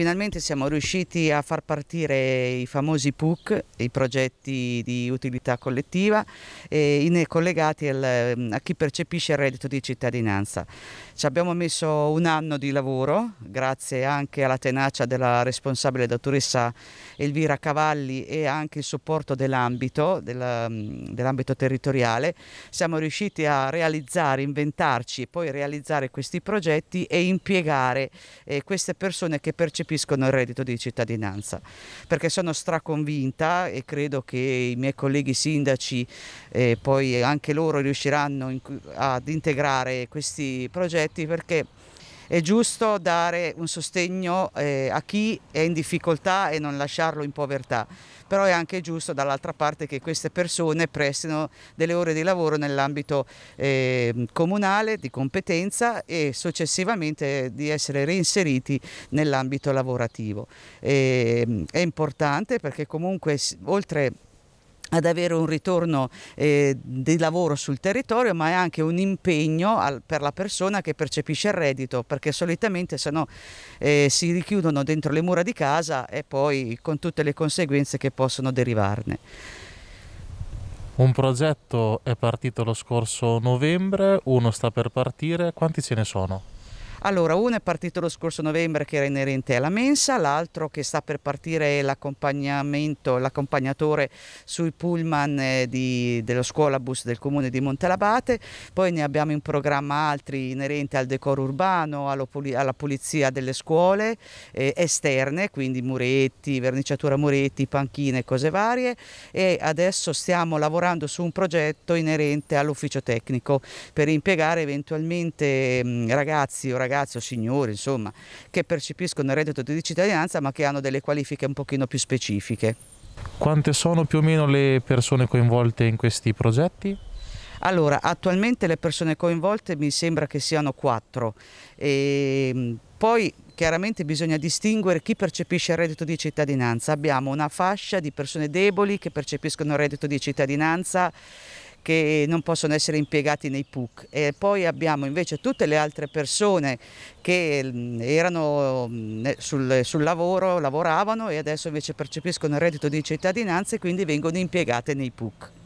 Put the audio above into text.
finalmente siamo riusciti a far partire i famosi PUC, i progetti di utilità collettiva, eh, collegati al, a chi percepisce il reddito di cittadinanza. Ci abbiamo messo un anno di lavoro, grazie anche alla tenacia della responsabile dottoressa Elvira Cavalli e anche il supporto dell'ambito, dell'ambito territoriale, siamo riusciti a realizzare, inventarci e poi realizzare questi progetti e impiegare eh, queste persone che percepiscono percepiscono il reddito di cittadinanza, perché sono straconvinta e credo che i miei colleghi sindaci eh, poi anche loro riusciranno in, ad integrare questi progetti perché è giusto dare un sostegno eh, a chi è in difficoltà e non lasciarlo in povertà, però è anche giusto dall'altra parte che queste persone prestino delle ore di lavoro nell'ambito eh, comunale di competenza e successivamente di essere reinseriti nell'ambito lavorativo. E, ehm, è importante perché comunque oltre ad avere un ritorno eh, di lavoro sul territorio ma è anche un impegno al, per la persona che percepisce il reddito perché solitamente se no eh, si richiudono dentro le mura di casa e poi con tutte le conseguenze che possono derivarne. Un progetto è partito lo scorso novembre, uno sta per partire, quanti ce ne sono? Allora, uno è partito lo scorso novembre che era inerente alla mensa, l'altro che sta per partire è l'accompagnamento, l'accompagnatore sui pullman eh, di, dello scuolabus del comune di Montelabate, poi ne abbiamo in programma altri inerenti al decoro urbano, alla pulizia delle scuole eh, esterne, quindi muretti, verniciatura muretti, panchine, cose varie e adesso stiamo lavorando su un progetto inerente all'ufficio tecnico per impiegare eventualmente mh, mm, ragazzi o ragazze ragazzi o signori, insomma, che percepiscono il reddito di cittadinanza ma che hanno delle qualifiche un pochino più specifiche. Quante sono più o meno le persone coinvolte in questi progetti? Allora, attualmente le persone coinvolte mi sembra che siano quattro. E ehm, poi chiaramente bisogna distinguere chi percepisce il reddito di cittadinanza. Abbiamo una fascia di persone deboli che percepiscono il reddito di cittadinanza che non possono essere impiegati nei PUC e poi abbiamo invece tutte le altre persone che mm, erano mm, sul, sul lavoro, lavoravano e adesso invece percepiscono il reddito di cittadinanza e quindi vengono impiegate nei PUC.